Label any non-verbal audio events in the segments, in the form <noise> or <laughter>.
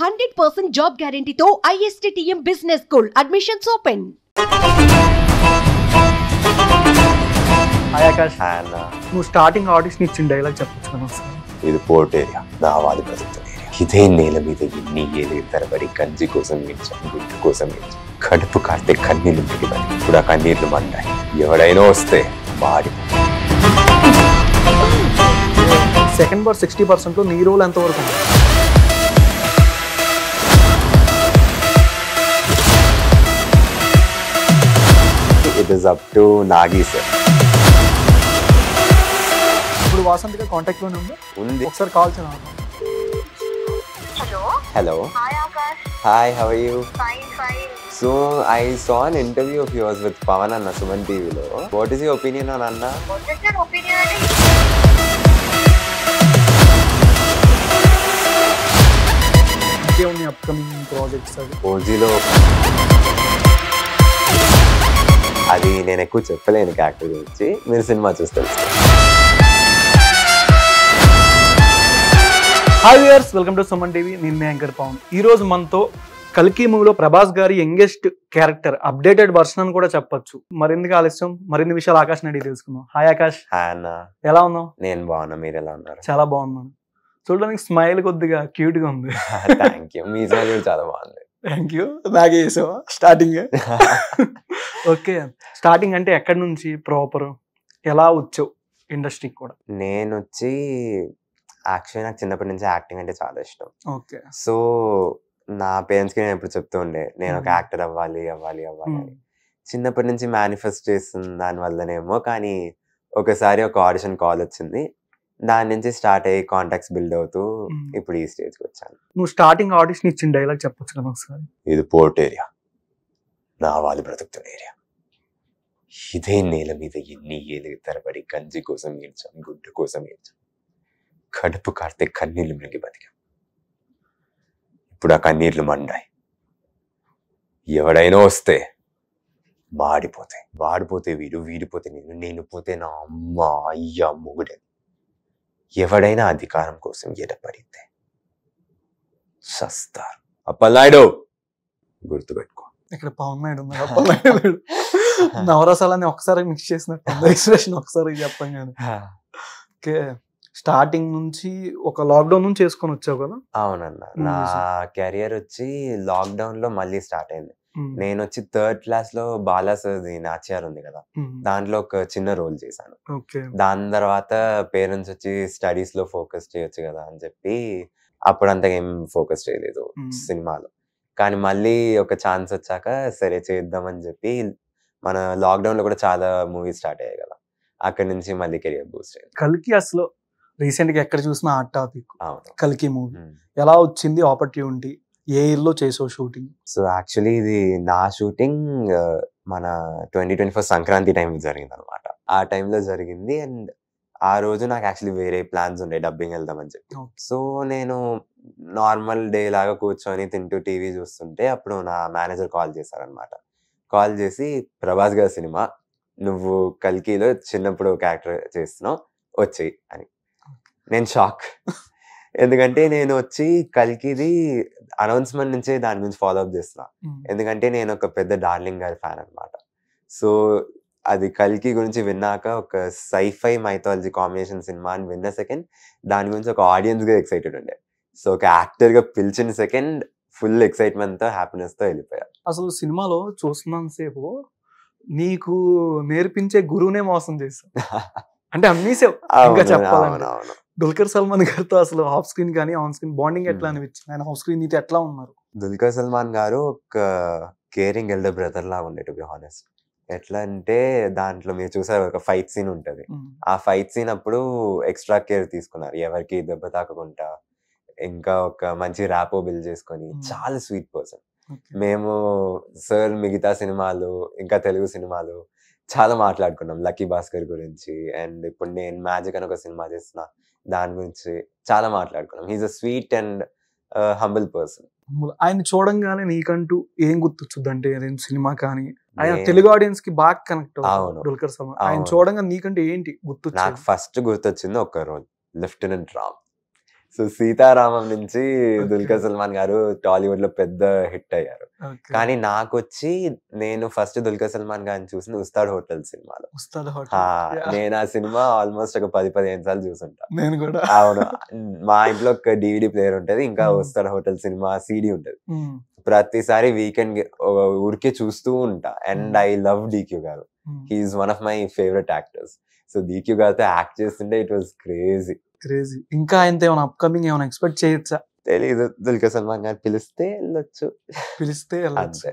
Hundred percent job గ్యారంటీతో ISTM business school admissions open నువ్వు starting audition ఇచ్చిన dialogue చెప్పొచ్చు ఇది పోర్ట్ ఏరియా దావాది ప్రజలతో ఇదే నేల మీద ఎన్ని ఏళ్ళ తరబడి కంచి కోసం నిలిచాం గుడ్డు కోసం నిలిచాం కడుపు కాస్తే కన్నీళ్ళు మిగిలి ఇప్పుడు ఆ కన్నీళ్లు మండాయి ఎవడైనా వస్తే వాడి సెకండ్ బర్ సిక్స్టీ పర్సెంట్ నీ రోల్ ఎంతవరకు ఉంది it is up to Nagi sir. ఇప్పుడు వాసంత్ గా కాంటాక్ట్ లో ఉంది ఉంది ఒకసారి కాల్ చేద్దాం hello hello hi Akash hi how are you fine fine so I saw an interview of yours with Pavan అన్న సుమన్ టీవీలో what is your opinion on అన్న వాట్ ఇస్ యువర్ ఒపీనియన్ क्या अपकमिंग प्रोजेक्ट्स ओजीलो నేను ఎక్కువ చెప్పలేను క్యారెక్టర్ గురించి మీరు సినిమా చూస్తే hi viewers welcome to Suman TV నిన్నే యాంకర్ పవన్ ఈరోజు మనతో కల్కి మూవీలో ప్రభాస్ గారి యంగెస్ట్ క్యారెక్టర్ అప్డేటెడ్ వర్షన్ అని కూడా చెప్పొచ్చు మరిందుకు ఆలస్యం మరిన్ని విషయాలు ఆకాష్ నడి తెలుసుకుందాం హాయ్ ఆకాష్ హాయ్ అన్న ఎలా ఉన్నావు నేను బాగున్నా మీరు ఎలా ఉన్నారు చాలా బాగున్నాను చూడడానికి స్మైల్ కొద్దిగా క్యూట్ గా ఉంది థ్యాంక్ <laughs> యూ మీ స్మైల్ చాలా బాగుంది థ్యాంక్ యూ బాగా చేసావా స్టార్టింగ్ ఓకే స్టార్టింగ్ అంటే ఎక్కడి నుంచి ప్రాపర్ ఎలా వచ్చావు ఇండస్ట్రీకి కూడా నేను వచ్చి యాక్చువల్లీ నాకు చిన్నప్పటి నుంచి యాక్టింగ్ అంటే చాలా ఇష్టం ఓకే సో నా పేరెంట్స్కి నేను ఎప్పుడు చెప్తూ ఉండే నేను ఒక యాక్టర్ hmm. అవ్వాలి అవ్వాలి అవ్వాలి అని hmm. చిన్నప్పటి నుంచి మేనిఫెస్ట్ చేస్తున్న దాని వల్లనేమో కానీ ఒకసారి ఒక ఆడిషన్ కాల్ వచ్చింది దాని నుంచి స్టార్ట్ అయ్యి కాంటాక్ట్స్ బిల్డ్ అవుతూ ఇప్పుడు ఈ స్టేజ్కి వచ్చాను నువ్వు స్టార్టింగ్ ఆడిషన్ ఇచ్చిన డైలాగ్ చెప్పొచ్చు ఒకసారి ఇది పోర్ట్ ఏరియా నా వాళ్ళు బ్రతుకుతున్న ఏరియా ఇదే నేల మీద ఎన్ని ఏళ్ళకి తరబడి గంజి కోసం ఏడ్చాం గుడ్డు కోసం ఏడ్చాం కడుపు కార్తే కన్నీళ్ళు మిలిగి బతికాం ఇప్పుడు ఆ కన్నీళ్లు మండాయి ఎవడైనా వస్తే వాడిపోతాయి వాడిపోతే వీడు వీడిపోతే నేను నేను పోతే నా అమ్మ అయ్య మొగుడే ఎవడైనా అధికారం కోసం ఎడపడితే చస్తారు అప్పలనాయుడు గుర్తుపెట్టుకో ఇక్కడ పవన్ నాయుడు పవన్ నవరసాలని ఒకసారి మిక్స్ చేసినట్టు ఎక్స్ప్రెషన్ ఒకసారి చెప్పాం కానీ స్టార్టింగ్ నుంచి ఒక లాక్డౌన్ నుంచి చేసుకొని వచ్చావు కదా అవునన్నా నా కెరియర్ వచ్చి లాక్డౌన్ లో మళ్ళీ స్టార్ట్ అయింది నేను వచ్చి థర్డ్ క్లాస్ లో బాలాసర్ది నాచ్యార్ ఉంది కదా దాంట్లో ఒక చిన్న రోల్ చేశాను దాని తర్వాత పేరెంట్స్ వచ్చి స్టడీస్ లో ఫోకస్ చేయొచ్చు కదా అని చెప్పి అప్పుడు అంతగా ఏం ఫోకస్ చేయలేదు సినిమాలో కానీ మళ్ళీ ఒక ఛాన్స్ వచ్చాక సరే అని చెప్పి మన లాక్డౌన్ లో కూడా చాలా మూవీస్ స్టార్ట్ అయ్యాయి కదా అక్కడ నుంచి మళ్ళీ కెరియర్ బూస్ట్ అయ్యింది కలికి అసలు రీసెంట్ గా ఎక్కడ చూసిన ఆ టాపిక్ కలికి మూవీ ఎలా వచ్చింది ఆపర్చునిటీ ఏ ఇయర్లో చేసావు షూటింగ్ సో యాక్చువల్లీ ఇది నా షూటింగ్ మన ట్వంటీ ట్వంటీ ఫస్ట్ సంక్రాంతి టైంలో జరిగింది అనమాట ఆ టైంలో జరిగింది అండ్ ఆ రోజు నాకు యాక్చువల్లీ వేరే ప్లాన్స్ ఉండే డబ్బింగ్ వెళ్దామని చెప్పి సో నేను నార్మల్ డే లాగా కూర్చొని తింటూ టీవీ చూస్తుంటే అప్పుడు నా మేనేజర్ కాల్ చేశారనమాట కాల్ చేసి ప్రభాస్ గారి సినిమా నువ్వు కల్కీలో చిన్నప్పుడు క్యారెక్టర్ చేస్తున్నావు వచ్చేయి అని నేను షాక్ <laughs> ఎందుకంటే నేను వచ్చి కలికిది అనౌన్స్మెంట్ నుంచే దాని గురించి ఫాలోఅప్ చేస్తున్నా ఎందుకంటే నేను ఒక పెద్ద డార్లింగ్ గారి ఫ్యాన్ అనమాట సో అది కల్కి గురించి విన్నాక ఒక సైఫై మైథాలజీ కాంబినేషన్ సినిమా అని విన్న సెకండ్ దాని గురించి ఒక ఆడియన్స్గా ఎక్సైటెడ్ ఉండే సో ఒక యాక్టర్గా పిలిచిన సెకండ్ ఫుల్ ఎక్సైట్మెంట్తో హ్యాపీనెస్తో వెళ్ళిపోయా అసలు సినిమాలో చూస్తున్నాను సేపు నీకు నేర్పించే గురువునే మోసం చేస్తా <laughs> అంటే అమ్మేసావు ఇంకా దుల్కర్ సల్మాన్ గారితో అసలు హాఫ్ స్క్రీన్ కానీ ఆన్ స్క్రీన్ బాండింగ్ hmm. ఎట్లా అనిపించింది ఆయన హాఫ్ స్క్రీన్ ఇది ఎట్లా ఉన్నారు దుల్కర్ సల్మాన్ గారు ఒక కేరింగ్ ఎల్డర్ బ్రదర్ లా ఉండే టు బి హానెస్ట్ ఎట్లా అంటే దాంట్లో మీరు చూసారు ఒక ఫైట్ సీన్ ఉంటది hmm. ఆ ఫైట్ సీన్ అప్పుడు ఎక్స్ట్రా కేర్ తీసుకున్నారు ఎవరికి దెబ్బ తాకకుండా ఇంకా ఒక మంచి ర్యాపో బిల్ చేసుకొని hmm. చాలా స్వీట్ పర్సన్ మేము సార్ మిగతా సినిమాలు ఇంకా తెలుగు సినిమాలు చాలా మాట్లాడుకున్నాం లక్కీ భాస్కర్ గురించి అండ్ ఇప్పుడు నేను మ్యాజిక్ అని ఒక సినిమా చేస్తున్నా దాని గురించి చాలా మాట్లాడుకున్నాం he's a sweet and humble person ఆయన చూడంగానే నీకంటూ ఏం గుర్తొచ్చుద్ది అంటే ఏదైనా సినిమా కానీ ఆయన తెలుగు ఆడియన్స్ కి బాగా కనెక్ట్ అవును దుల్కర్ ఆయన చూడంగా నీకంటే ఏంటి గుర్తు నాకు ఫస్ట్ గుర్తొచ్చింది ఒక role lieutenant Ram so Sitaramam నుంచి దుల్కర్ సల్మాన్ గారు టాలీవుడ్ లో పెద్ద హిట్ అయ్యారు కానీ నాకు వచ్చి నేను ఫస్ట్ దుల్కర్ సల్మాన్ గారిని చూసిన ఉస్తాద్ హోటల్ సినిమాలో నేను ఆ సినిమా ఆల్మోస్ట్ ఒక పది పదిహేను సార్లు చూసుంటా నేను కూడా అవును మా ఇంట్లో ఒక డివిడి ప్లేయర్ ఉంటది ఇంకా ఉస్తాద్ హోటల్ సినిమా సిడి ఉంటది ప్రతిసారి వీకెండ్ ఊరికే చూస్తూ ఉంటా అండ్ ఐ లవ్ డీక్యూ గారు he's one of my favourite actors so DQ గారితో యాక్ట్ చేస్తుంటే ఇట్ వాస్ క్రేజీ క్రేజీ ఇంకా ఇంత ఏమైనా అప్కమింగ్ ఏమైనా ఎక్స్పెక్ట్ చేయొచ్చా తెలీదు దుల్కర్ సల్మాన్ గారు పిలిస్తే వెళ్ళొచ్చు పిలిస్తే వెళ్ళొచ్చు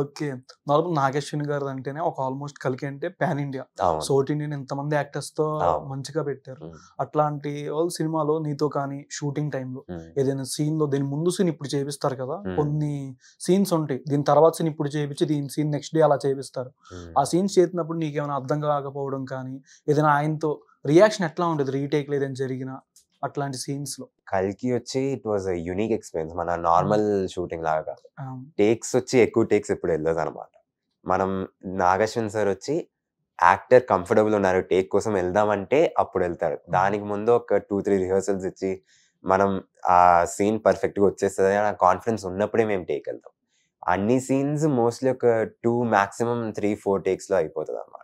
ఓకే నాలుగు నాగేశ్వరి గారు అంటేనే ఒక ఆల్మోస్ట్ కలికి అంటే పాన్ ఇండియా సౌత్ ఇండియన్ మంది యాక్టర్స్ తో మంచిగా పెట్టారు అట్లాంటి వాళ్ళు సినిమాలో నీతో కానీ షూటింగ్ టైంలో ఏదైనా సీన్ లో దీని ముందు సీన్ ఇప్పుడు చేపిస్తారు కదా కొన్ని సీన్స్ ఉంటాయి దీని తర్వాత సీన్ ఇప్పుడు చేపించి దీని సీన్ నెక్స్ట్ డే అలా చేపిస్తారు ఆ సీన్స్ చేసినప్పుడు నీకేమైనా అర్థం కాకపోవడం కానీ ఏదైనా ఆయనతో రియాక్షన్ ఎట్లా ఉండదు రీటేక్ లేదని జరిగిన అట్లాంటి సీన్స్ లో కల్కి వచ్చి ఇట్ వాజ్ యూనిక్ ఎక్స్పీరియన్స్ మన నార్మల్ hmm. షూటింగ్ లాగా కాదు um. టేక్స్ వచ్చి ఎక్కువ టేక్స్ ఎప్పుడు వెళ్ళదు అనమాట మనం నాగశ్వన్ సార్ వచ్చి యాక్టర్ కంఫర్టబుల్ ఉన్నారు టేక్ కోసం వెళ్దామంటే అప్పుడు వెళ్తారు hmm. దానికి ముందు ఒక టూ త్రీ రిహర్సల్స్ ఇచ్చి మనం ఆ సీన్ పర్ఫెక్ట్ గా వచ్చేస్తుంది అని ఆ కాన్ఫిడెన్స్ ఉన్నప్పుడే మేము టేక్ వెళ్తాం అన్ని సీన్స్ మోస్ట్లీ ఒక టూ మ్యాక్సిమం త్రీ ఫోర్ టేక్స్లో అయిపోతుంది అన్నమాట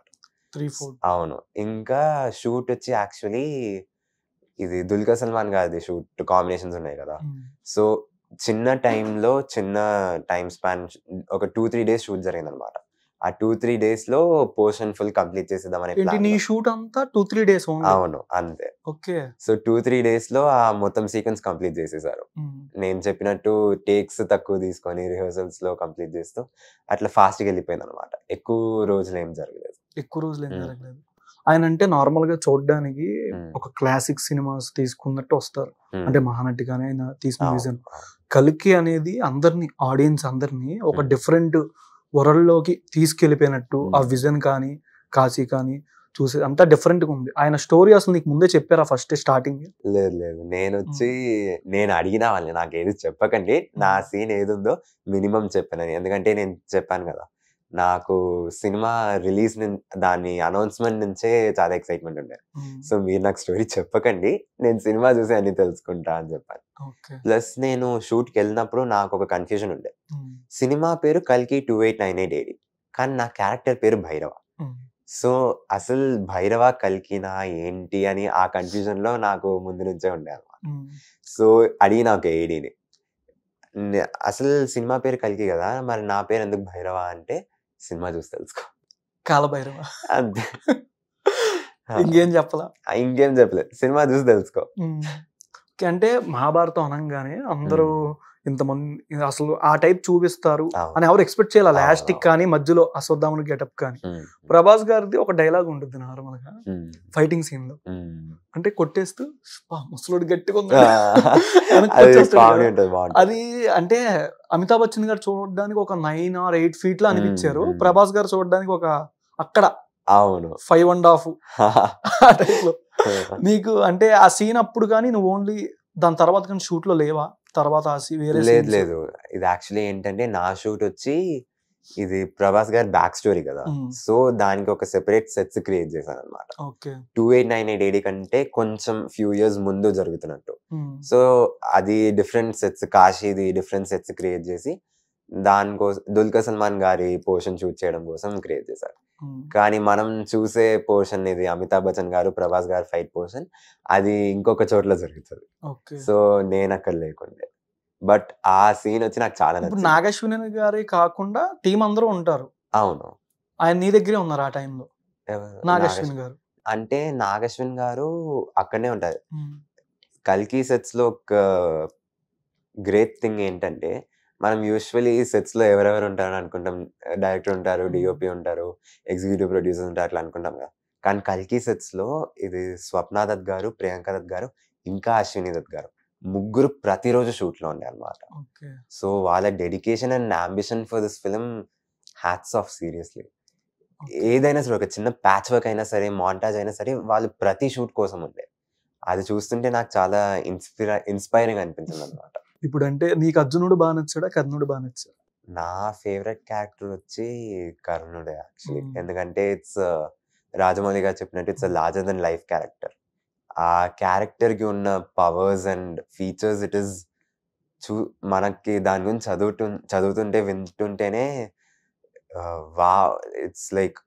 త్రీ ఫోర్ అవును ఇంకా షూట్ వచ్చి యాక్చువల్లీ ఇది దుల్కర్ సల్మాన్ గారి షూట్ కాంబినేషన్స్ ఉన్నాయి కదా సో చిన్న టైంలో చిన్న టైం స్పాన్ ఒక టూ త్రీ డేస్ షూట్ జరిగింది అనమాట ఆ టూ త్రీ డేస్ లో పోర్షన్ ఫుల్ కంప్లీట్ చేసేద్దాం నీ షూట్ అంతా టూ త్రీ డేస్ అవును అంతే okay so two three days లో ఆ మొత్తం సీక్వెన్స్ కంప్లీట్ చేసేసారు నేను చెప్పినట్టు టేక్స్ తక్కువ తీసుకొని రిహర్సల్స్ లో కంప్లీట్ చేస్తూ అట్లా ఫాస్ట్ గా వెళ్ళిపోయింది అనమాట ఎక్కువ రోజులు ఏం జరగలేదు ఎక్కువ రోజులు ఏం జరగలేదు ఆయన అంటే నార్మల్ గా చూడడానికి ఒక క్లాసిక్ సినిమాస్ తీసుకున్నట్టు వస్తారు అంటే మహానటి కానీ ఆయన తీసిన రీజన్ కలికి అనేది అందరినీ ఆడియన్స్ అందరినీ ఒక డిఫరెంట్ వరల్డ్ లోకి తీసుకెళ్లిపోయినట్టు ఆ విజన్ కానీ కాశీ కానీ చూసే అంతా డిఫరెంట్ గా ఉంది ఆయన స్టోరీ అసలు నీకు ముందే చెప్పారా ఫస్ట్ స్టార్టింగ్ లేదు లేదు నేను వచ్చి నేను అడిగిన వాళ్ళని నాకు ఏది చెప్పకండి నా సీన్ ఏది ఉందో మినిమం చెప్పాను ఎందుకంటే నేను చెప్పాను కదా నాకు సినిమా రిలీజ్ దాని అనౌన్స్మెంట్ నుంచే చాలా ఎక్సైట్మెంట్ ఉండేది సో మీరు నాకు స్టోరీ చెప్పకండి నేను సినిమా చూసి అన్ని తెలుసుకుంటా అని చెప్పాను ప్లస్ నేను షూట్కి వెళ్ళినప్పుడు నాకు ఒక కన్ఫ్యూజన్ ఉండే సినిమా పేరు కల్కి two eight nine eight AD కానీ నా క్యారెక్టర్ పేరు భైరవ సో అసలు భైరవ కల్కినా ఏంటి అని ఆ కన్ఫ్యూజన్ లో నాకు ముందు నుంచే ఉండే అనమాట సో అడిగిన ఒక ఏడీని అసలు సినిమా పేరు కలికి కదా మరి నా పేరు ఎందుకు భైరవ అంటే సినిమా చూసి తెలుసుకో కాలభైరవ అంతే <laughs> ఇంకేం చెప్పలే ఇంకేం చెప్పలేదు సినిమా చూసి తెలుసుకో అంటే మహాభారతం అనగానే అందరూ ఇంతమంది అసలు ఆ టైప్ చూపిస్తారు అని ఎవరు ఎక్స్పెక్ట్ చేయాలి లాస్టిక్ కానీ మధ్యలో అశ్వత్థాముని గెటప్ కానీ ప్రభాస్ గారిది ఒక డైలాగ్ ఉంటుంది నార్మల్ గా ఫైటింగ్ సీన్ లో అంటే కొట్టేస్తూ ముసలోడు గట్టిగా అది అంటే అమితాబ్ బచ్చన్ గారు చూడడానికి ఒక నైన్ ఆర్ ఎయిట్ ఫీట్ లో అనిపించారు ప్రభాస్ గారు చూడడానికి ఒక అక్కడ అవును ఫైవ్ అండ్ హాఫ్ నీకు అంటే ఆ సీన్ అప్పుడు కానీ నువ్వు ఓన్లీ దాని తర్వాత కానీ షూట్ లో లేవా తర్వాత లేదు లేదు ఇది యాక్చువల్లీ ఏంటంటే నా షూట్ వచ్చి ఇది ప్రభాస్ గారి బ్యాక్ స్టోరీ కదా సో దానికి ఒక సెపరేట్ సెట్స్ క్రియేట్ చేశాను అనమాట two eight nine eight eight కంటే కొంచెం ఫ్యూ ఇయర్స్ ముందు జరుగుతున్నట్టు సో అది డిఫరెంట్ సెట్స్ కాశీది డిఫరెంట్ సెట్స్ క్రియేట్ చేసి దాని కోసం దుల్క సల్మాన్ గారి పోర్షన్ షూట్ చేయడం కోసం క్రియేట్ చేశారు కానీ మనం చూసే పోర్షన్ ఇది అమితాబ్ బచ్చన్ గారు ప్రభాస్ గారు ఫైట్ పోర్షన్ అది ఇంకొక చోట్ల జరుగుతుంది సో నేను అక్కడ లేకుండే బట్ ఆ సీన్ వచ్చి నాకు చాలా నచ్చింది గారి కాకుండా టీం అందరూ ఉంటారు అవును ఆయన నీ దగ్గరే ఉన్నారు ఆ టైంలో నాగశ్విన్ గారు అంటే నాగశ్విన్ గారు అక్కడనే ఉంటారు కల్కి సెట్స్ లో ఒక గ్రేట్ థింగ్ ఏంటంటే మనం యూజువలీ సెట్స్లో ఎవరెవరు ఉంటారని అనుకుంటాం డైరెక్టర్ ఉంటారు డిఓపి hmm. ఉంటారు ఎగ్జిక్యూటివ్ ప్రొడ్యూసర్ ఉంటారు అట్లా అనుకుంటాం కదా కానీ కల్కి సెట్స్లో ఇది స్వప్న దత్ గారు ప్రియాంక దత్ గారు ఇంకా అశ్విని దత్ గారు ముగ్గురు ప్రతిరోజు షూట్లో ఉండే అనమాట సో వాళ్ళ dedication and ambition for this film hats off seriously ఏదైనా సరే ఒక చిన్న ప్యాచ్ వర్క్ అయినా సరే మాంటాజ్ అయినా సరే వాళ్ళు ప్రతి షూట్ కోసం ఉండే అది చూస్తుంటే నాకు చాలా ఇన్స్పిరా ఇన్స్పైరింగ్ అనిపించింది అనమాట ఇప్పుడు అంటే నీకు అర్జునుడు బాగా నచ్చాడా కర్ణుడు బాగా నచ్చాడు నా ఫేవరెట్ క్యారెక్టర్ వచ్చి కర్ణుడే యాక్చువల్లీ ఎందుకంటే ఇట్స్ రాజమౌళి గారు చెప్పినట్టు it's larger than life character ఆ క్యారెక్టర్ కి ఉన్న powers and features it is చూ మనకి దాని గురించి చదువుతు చదువుతుంటే వింటుంటేనే వా ఇట్స్ లైక్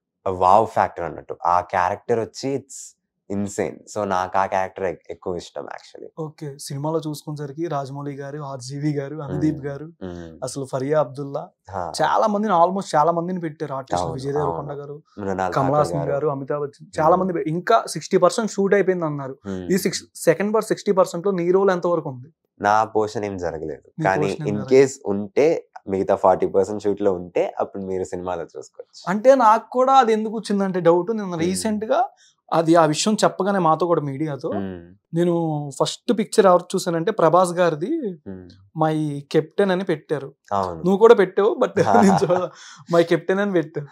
వావ్ ఫ్యాక్టర్ అన్నట్టు ఆ క్యారెక్టర్ వచ్చి ఇట్స్ ఇన్సేన్ సో నాకు ఆ క్యారెక్టర్ ఎక్కువ ఇష్టం యాక్చువల్లీ ఓకే సినిమాలో చూసుకునేసరికి రాజమౌళి గారు ఆర్జీవి గారు అనుదీప్ గారు అసలు ఫరియా అబ్దుల్లా చాలా మందిని ఆల్మోస్ట్ చాలా మందిని పెట్టారు ఆర్టిస్ట్ విజయ్ దేవరకొండ గారు కమలాసన్ గారు అమితాబ్ బచ్చన్ చాలా మంది ఇంకా సిక్స్టీ పర్సెంట్ షూట్ అయిపోయింది అన్నారు ఈ six second per sixty percent లో నీ రోల్ ఎంత వరకు ఉంది నా పోర్షన్ ఏం జరగలేదు కానీ ఇన్ కేస్ ఉంటే మిగతా ఫార్టీ పర్సెంట్ షూట్ లో ఉంటే అప్పుడు మీరు సినిమాలో చూసుకోవచ్చు అంటే నాకు కూడా అది ఎందుకు వచ్చిందంటే డౌట్ నేను రీసెంట్ గా అది ఆ విషయం చెప్పగానే మాతో కూడా మీడియాతో నేను ఫస్ట్ పిక్చర్ ఎవరు చూసానంటే ప్రభాస్ గారిది మై కెప్టెన్ అని పెట్టారు నువ్వు కూడా పెట్టావు బట్ <laughs> మై కెప్టెన్ అని పెట్టావు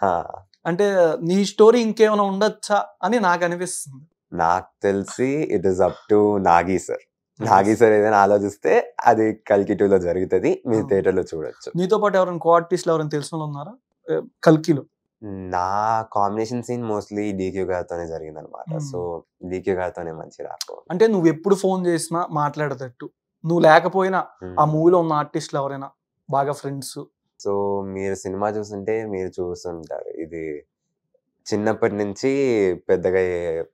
అంటే నీ స్టోరీ ఇంకేమైనా ఉండొచ్చా అని నాకు అనిపిస్తుంది నాకు తెలిసి it is up to Nagi sir hmm. Nagi sir ఏదైనా ఆలోచిస్తే అది కల్కి టూలో జరుగుతుంది మీరు థియేటర్లో hmm. చూడొచ్చు నీతో పాటు ఎవరైనా కో ఆర్టిస్ట్లు ఎవరైనా తెలిసిన ఉన్నారా కల్కిలో నా కాంబినేషన్ సీన్ మోస్ట్లీ డీక్యూ గారితోనే జరిగింది అనమాట సో డీక్యూ గారితోనే మంచి రాకో అంటే నువ్వు ఎప్పుడు ఫోన్ చేసినా మాట్లాడేటట్టు నువ్వు లేకపోయినా ఆ మూవీలో ఉన్న ఆర్టిస్ట్లు ఎవరైనా బాగా ఫ్రెండ్స్ సో మీరు సినిమా చూస్తుంటే మీరు చూస్తుంటారు ఇది చిన్నప్పటి నుంచి పెద్దగా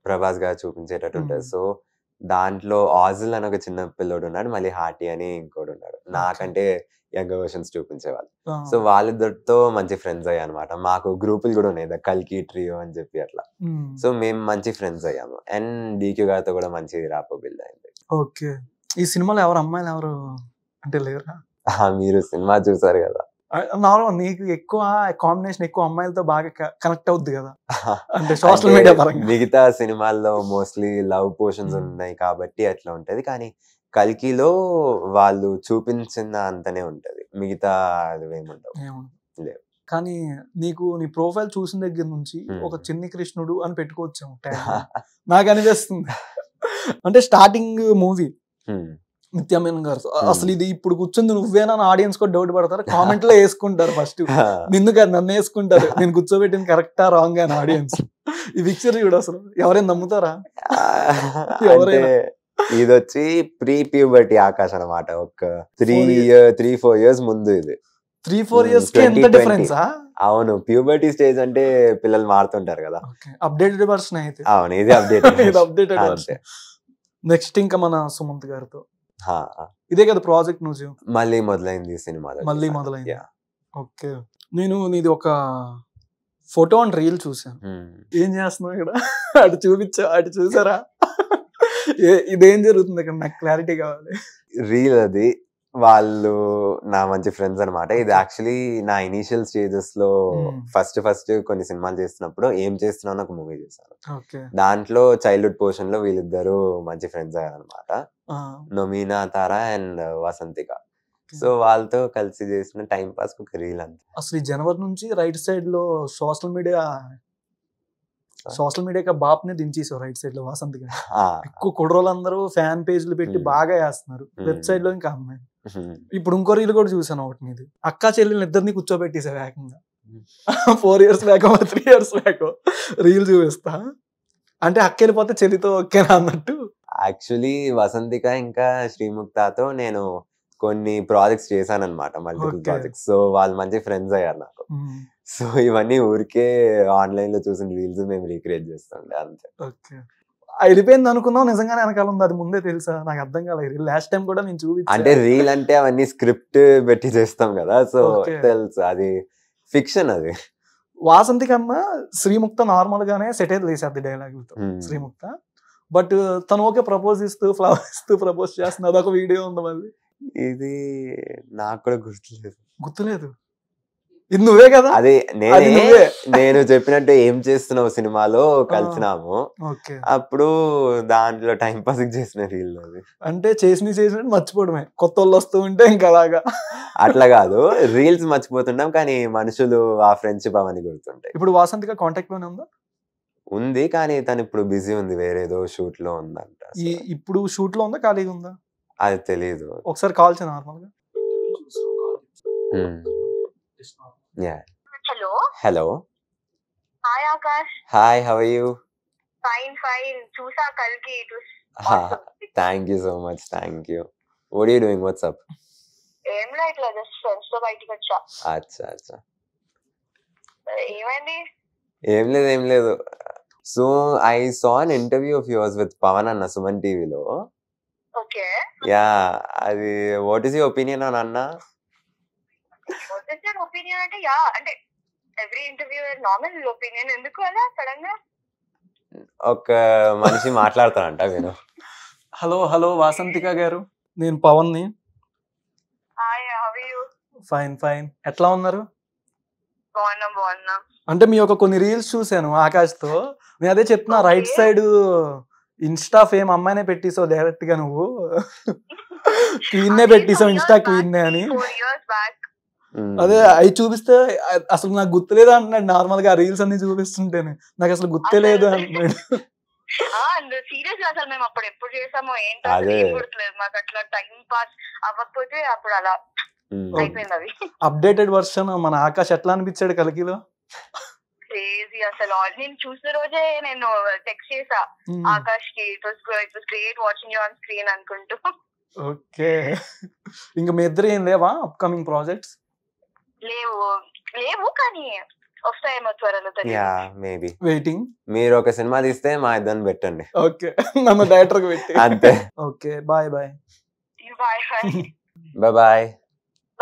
ప్రభాస్ గారు చూపించేటట్టు ఉంటారు సో దాంట్లో ఆజిల్ అని ఒక చిన్న పిల్లోడు ఉన్నాడు మళ్ళీ హార్టీ అని ఇంకోడు ఉన్నాడు నాకంటే యంగ్ వెర్షన్స్ చూపించేవాళ్ళు సో వాళ్ళిద్దరితో మంచి ఫ్రెండ్స్ అయ్యా అనమాట మాకు గ్రూపులు కూడా ఉన్నాయి కల్కి ట్రియో అని చెప్పి అట్లా సో మేము మంచి ఫ్రెండ్స్ అయ్యాము అండ్ డీక్యూ గారితో కూడా మంచి రాపో బిల్డ్ అయింది ఓకే ఈ సినిమాలో ఎవరు అమ్మాయిలు ఎవరు అంటే లేరు మీరు సినిమా చూసారు కదా నార్మల్ నీకు ఎక్కువ కాంబినేషన్ ఎక్కువ అమ్మాయిలతో బాగా కనెక్ట్ అవుద్ది కదా <laughs> అంటే సోషల్ మీడియా పరంగా మిగతా సినిమాల్లో మోస్ట్లీ లవ్ పోర్షన్స్ ఉన్నాయి కాబట్టి అట్లా ఉంటది కానీ కల్కిలో వాళ్ళు చూపించిన అంతనే ఉంటది మిగతా ఏముండవు లేవు కానీ నీకు నీ ప్రొఫైల్ చూసిన దగ్గర నుంచి ఒక చిన్ని కృష్ణుడు అని పెట్టుకోవచ్చు నాకు అనిపిస్తుంది <laughs> అంటే స్టార్టింగ్ మూవీ నిత్యమేన్ గారు అసలు ఇది ఇప్పుడు కూర్చుంది నువ్వేనా ఆడియన్స్ కూడా డౌట్ పడతారు కామెంట్ లో వేసుకుంటారు ఫస్ట్ <laughs> నిన్నుగా నన్ను వేసుకుంటారు నేను కూర్చోబెట్టింది కరెక్టా రాంగ్ అని ఆడియన్స్ ఈ పిక్చర్ చూడు అసలు ఎవరైనా నమ్ముతారా ఎవరైనా ఇది వచ్చి ప్రీ ప్యూబర్టీ ఆకాశం అనమాట ఒక త్రీ త్రీ ఫోర్ ఇయర్స్ ముందు ఇది త్రీ ఫోర్ ఇయర్స్ ఎంత డిఫరెన్స్ అవును ప్యూబర్టీ స్టేజ్ అంటే పిల్లలు మారుతుంటారు కదా అప్డేటెడ్ వర్షన్ అయితే అవును ఇది అప్డేట్ <laughs> ఇది అప్డేటెడ్ నెక్స్ట్ ఇంకా మన సుమంత్ గారితో ఇదే కదా ప్రాజెక్ట్ నుంచి మళ్ళీ మొదలైంది సినిమా మళ్ళీ మొదలైంది ఓకే నేను నీది ఒక ఫోటో అండ్ రీల్ చూసాను hmm. ఏం చేస్తున్నావు ఇక్కడ అటు చూపించా అటు చూసారా ఇదేం జరుగుతుంది ఇక్కడ నాకు క్లారిటీ కావాలి రీల్ అది వాళ్ళు నా మంచి ఫ్రెండ్స్ అనమాట ఇది యాక్చువల్లీ నా ఇనీషియల్ స్టేజెస్ లో ఫస్ట్ hmm. ఫస్ట్ కొన్ని సినిమాలు చేస్తున్నప్పుడు ఏం చేస్తున్నా నాకు మూవీ చేశాను దాంట్లో చైల్డ్హుడ్ పోర్షన్ లో వీళ్ళిద్దరు మంచి ఫ్రెండ్స్ అయ్యారనమాట నొమీనా తారా అండ్ వసంతిక సో వాళ్ళతో కలిసి చేసిన టైం పాస్ ఒక రీల్ అంతే అసలు ఈ జనవరి నుంచి రైట్ సైడ్ లో సోషల్ మీడియా సోషల్ మీడియా బాప్ని దించేసావు రైట్ సైడ్ లో వసంతిక ఎక్కువ కుడ్రోళ్ళందరూ ఫ్యాన్ పేజ్లు పెట్టి hmm. బాగా వేస్తున్నారు వెబ్సైట్ hmm. లో ఇంకా అమ్మాయి ఇప్పుడు ఇంకో రీల్ కూడా చూసాను ఒకటి నీది అక్క చెల్లెలు ఇద్దరిని కూర్చోబెట్టేసా వేగంగా four years back three years back reel చూపిస్తా అంటే అక్క వెళ్ళిపోతే చెల్లితో ఓకేనా అన్నట్టు యాక్చువల్లీ వసంతిక ఇంకా శ్రీముక్తతో నేను కొన్ని ప్రాజెక్ట్స్ చేశాను అనమాట మల్టిపుల్ ప్రాజెక్ట్స్ సో వాళ్ళు మంచి ఫ్రెండ్స్ అయ్యారు నాకు సో ఇవన్నీ ఊరికే ఆన్లైన్ లో చూసిన రీల్స్ మేము రీక్రియేట్ చేస్తుండే అంతే వెళ్ళిపోయింది అనుకున్నాం నిజంగానే వెనకాల ఉంది అది ముందే తెలుసా నాకు అర్థం కాలేదు లాస్ట్ టైం కూడా నేను చూపి అంటే రీల్ అంటే అవన్నీ స్క్రిప్ట్ పెట్టి చేస్తాం కదా సో తెలుసు అది ఫిక్షన్ అది వాసంతి కన్నా శ్రీముక్త నార్మల్ గానే సెటైర్ చేసేది డైలాగ్ శ్రీముక్త బట్ తను ఓకే ప్రపోజ్ ఇస్తూ ఫ్లవర్ ఇస్తూ ప్రపోజ్ చేస్తుంది అదొక వీడియో ఉంది మళ్ళీ ఇది నాకు కూడా గుర్తులేదు గుర్తులేదు నువ్వే కదా అది నేనే నేను చెప్పినట్టు ఏం చేస్తున్నావు సినిమాలో కలిసినాము అప్పుడు దాంట్లో టైం పాస్ చేసిన రీల్ అది అంటే చేసిన చేసిన మర్చిపోవడమే కొత్త వాళ్ళు వస్తూ ఉంటే ఇంకా అలాగా అట్లా కాదు రీల్స్ మర్చిపోతుంటాం కానీ మనుషులు ఆ ఫ్రెండ్షిప్ అవన్నీ గుర్తుంటాయి ఇప్పుడు వాసంతిగా కాంటాక్ట్ లోనే ఉందా ఉంది కానీ తను ఇప్పుడు బిజీ ఉంది వేరేదో షూట్ లో ఉందంట ఇప్పుడు షూట్ లో ఉందా ఖాళీగా ఉందా అది తెలియదు ఒకసారి కాల్ చేయ నార్మల్ గా hmm. Yeah hello hello hi Akash hi how are you fine fine చూసా కల్కి it was thank you so much thank you what you doing what's up ఏం ఇట్లా జస్ట్ ఫ్రెండ్స్ తో బయటికి వచ్చా అచ్చా అచ్చా ఏమైంది ఏం లేదు ఏం లేదు so I saw an interview of yours with Pavan అన్న సుమన్ టీవీలో యా అది what is your opinion on అన్న వాట్ ఒపీనియన్ అంటే యా అంటే ఎవ్రీ ఇంటర్వ్యూ నార్మల్ ఒపీనియన్ ఎందుకు అలా సడన్ గా ఒక మనిషి మాట్లాడతానంట నేను హలో హలో వాసంతిక గారు నేను పవన్ ని hi how are you fine fine ఎట్లా ఉన్నారు బాగున్నా బాగున్నా అంటే మీ యొక్క కొన్ని రీల్స్ చూశాను ఆకాష్తో నేను అదే చెప్తున్నా రైట్ సైడ్ ఇన్స్టా ఫేమ్ అమ్మాయినే పెట్టేసావు డైరెక్ట్ గా నువ్వు క్వీన్నే <laughs> పెట్టేసావు ఇన్స్టా క్వీన్నే అని అదే అవి చూపిస్తే అసలు నాకు గుర్తులేదు అంటున్నాడు నార్మల్ గా రీల్స్ అన్ని చూపిస్తుంటేనే నాకు అసలు గుర్తే లేదు అంటున్నాడు సీరియస్ అసలు మేము అప్పుడు ఎప్పుడు చేసామో ఏంటో గుర్తులేదు మాకు అట్లా టైం పాస్ అవ్వకపోతే అప్పుడు అలా అప్డేటెడ్ వర్షన్ మన ఆకాశ్ ఎట్లా అనిపించాడు కలికిలో క్రేజీ అసలు నేను చూసిన రోజే నేను టెక్స్ట్ చేసా ఆకాష్ కి it great watching on screen అనుకుంటూ ఓకే ఇంకా మీ ఇద్దరు ఏం లేవా అప్కమింగ్ ప్రాజెక్ట్స్ లేవు లేవు కానీ వస్తాయేమో త్వరలో యా మేబీ వెయిటింగ్ మీరు ఒక సినిమా తీస్తే మా ఇద్దరిని పెట్టండి ఓకే నమ్మ డైరెక్టర్ కి పెట్టి అంతే okay bye bye bye bye bye bye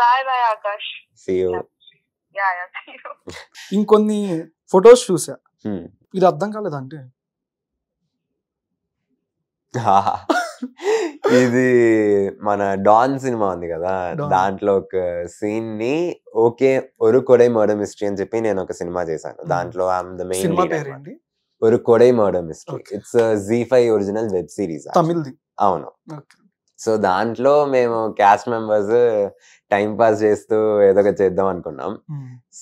bye bye Akash see you yeah yeah see you ఇంకొన్ని ఫొటోస్ చూసా hmm. ఇది అర్థం కాలేదంటే <laughs> <laughs> ఇది మన డాన్ సినిమా ఉంది కదా దాంట్లో ఒక సీన్ ని okay Oru Kodai murder mystery అని చెప్పి నేను ఒక సినిమా చేశాను దాంట్లో I'm the main Oru Kodai murder mystery it's Zee five original web series అవును సో దాంట్లో మేము క్యాస్ట్ మెంబర్స్ టైం పాస్ చేస్తూ ఏదో ఒక చేద్దాం అనుకున్నాం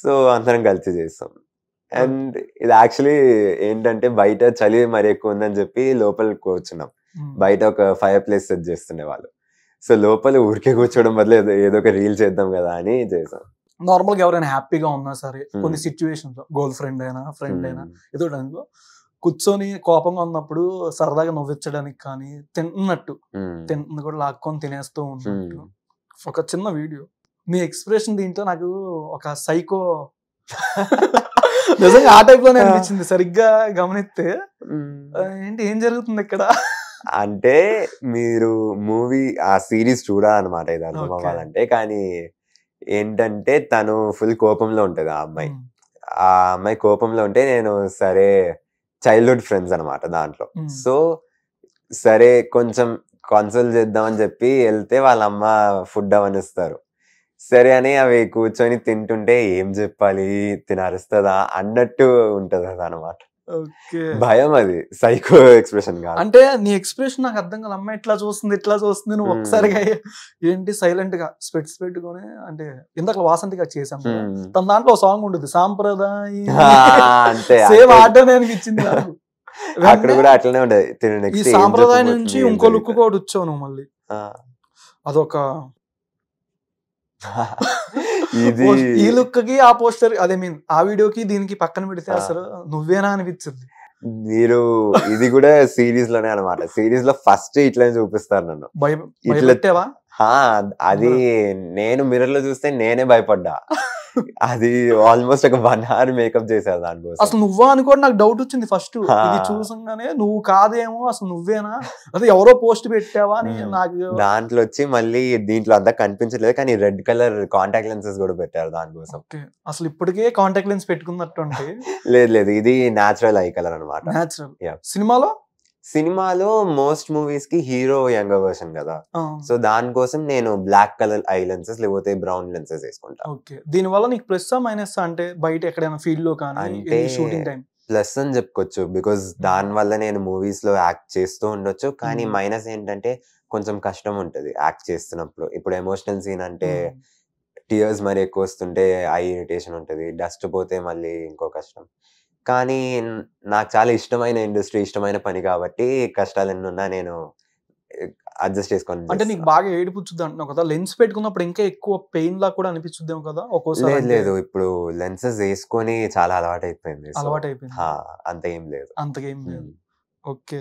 సో అందరం కలిసి చేస్తాం అండ్ ఇది యాక్చువల్లీ ఏంటంటే బయట చలి మరి ఎక్కువ ఉందని చెప్పి లోపల కూర్చున్నాం Hmm. బయట ఒక ఫైర్ ప్లేస్ సెట్ చేస్తుండే వాళ్ళు సో లోపల ఊరికే కూర్చోవడం బదులు ఏదో ఒక రీల్ చేద్దాం కదా అని చేసాం నార్మల్ గా ఎవరైనా హ్యాపీగా ఉన్నా సరే hmm. కొన్ని లో గర్ల్ ఫ్రెండ్ అయినా ఫ్రెండ్ అయినా hmm. ఏదో టైంలో కూర్చొని కోపంగా ఉన్నప్పుడు సరదాగా నవ్వించడానికి కానీ తిన్నట్టు తిన్న కూడా లాక్కొని తినేస్తూ ఉన్నట్టు ఒక చిన్న వీడియో మీ ఎక్స్ప్రెషన్ దీంట్లో నాకు ఒక సైకో <laughs> నిజంగా ఆ టైప్ లోనే అనిపించింది సరిగ్గా గమనిస్తే ఏంటి ఏం జరుగుతుంది ఇక్కడ అంటే మీరు మూవీ ఆ సిరీస్ చూడాలన్నమాట ఇది అర్థం అవ్వాలంటే కానీ ఏంటంటే తను ఫుల్ కోపంలో ఉంటుంది ఆ అమ్మాయి ఆ అమ్మాయి కోపంలో ఉంటే నేను సరే చైల్డ్హుడ్ ఫ్రెండ్స్ అనమాట దాంట్లో సో సరే కొంచెం కన్సల్ట్ చేద్దామని చెప్పి వెళ్తే వాళ్ళ అమ్మ ఫుడ్ అవనిస్తారు సరే అని అవి కూర్చొని తింటుంటే ఏం చెప్పాలి తినరుస్తుందా అన్నట్టు ఉంటుంది అనమాట భయం అది సైకో ఎక్స్ప్రెషన్ అంటే నీ ఎక్స్ప్రెషన్ నాకు అర్థం కాదు అమ్మాయి ఇట్లా చూస్తుంది ఇట్లా చూస్తుంది నువ్వు ఒకసారిగా ఏంటి సైలెంట్ గా స్పెట్స్ పెట్టుకుని అంటే వాసంతి వాసంతిగా చేసాం తన దాంట్లో సాంగ్ ఉండదు సాంప్రదాయ <laughs> సేమ్ ఆట నేను ఇచ్చింది అక్కడ కూడా అట్లనే ఉండేది ఈ సాంప్రదాయం నుంచి ఇంకో లుక్ కూడా వచ్చావు నువ్వు మళ్ళీ అదొక <laughs> ఇది ఈ లుక్ కి ఆ పోస్టర్ అదే మీన్ ఆ వీడియోకి దీనికి పక్కన పెడితే అసలు నువ్వేనా అనిపించింది మీరు ఇది కూడా సిరీస్ లోనే అనమాట సిరీస్ లో ఫస్ట్ ఇట్లా చూపిస్తారు నన్ను ఇట్లా అది నేను మిర్రర్ లో చూస్తే నేనే భయపడ్డా అది ఆల్మోస్ట్ ఒక వన్ అవర్ మేకప్ చేశారు దానికోసం అసలు నువ్వా అని కూడా నాకు డౌట్ వచ్చింది ఫస్ట్ చూసంగానే నువ్వు కాదేమో అసలు నువ్వేనా అదే ఎవరో పోస్ట్ పెట్టావా నాకు దాంట్లో వచ్చి మళ్ళీ దీంట్లో అంతా కనిపించలేదు కానీ రెడ్ కలర్ కాంటాక్ట్ లెన్సెస్ కూడా పెట్టారు దానికోసం అసలు ఇప్పటికే కాంటాక్ట్ లెన్స్ పెట్టుకున్నట్టు లేదు లేదు ఇది న్యాచురల్ ఐ కలర్ అనమాట సినిమాలో సినిమాలో మోస్ట్ మూవీస్ కి హీరో యంగర్ వర్షన్ కదా సో దానికోసం నేను బ్లాక్ కలర్ ఐ లెన్సెస్ లేకపోతే బ్రౌన్ లెన్సెస్ వేసుకుంటాను ఓకే దీని వల్ల నీకు ప్లస్ మైనస్ అంటే బయట ఎక్కడైనా ఫీల్డ్ లో కానీ షూటింగ్ టైం ప్లస్ అని చెప్పుకోవచ్చు బికాస్ hmm. దాని వల్ల నేను మూవీస్ లో యాక్ట్ చేస్తూ ఉండొచ్చు కానీ మైనస్ hmm. ఏంటంటే కొంచెం కష్టం ఉంటది యాక్ట్ చేస్తున్నప్పుడు ఇప్పుడు ఎమోషనల్ సీన్ అంటే టీయర్స్ hmm. మరి ఎక్కువ వస్తుంటే ఐ ఇరిటేషన్ ఉంటది డస్ట్ పోతే మళ్ళీ ఇంకో కష్టం కానీ నాకు చాలా ఇష్టమైన ఇండస్ట్రీ ఇష్టమైన పని కాబట్టి ఎన్ని ఉన్నా నేను అడ్జస్ట్ చేసుకోండి అంటే నీకు బాగా ఏడిపుచ్చుద్ది అంటున్నావు కదా లెన్స్ పెట్టుకున్నప్పుడు ఇంకా ఎక్కువ పెయిన్ లా కూడా అనిపించుద్దేమో కదా ఒక్కోసారి లేదు లేదు ఇప్పుడు లెన్సెస్ వేసుకొని చాలా అలవాటు అయిపోయింది అలవాటు అయిపోయింది అంత ఏం లేదు అంతకేం లేదు ఓకే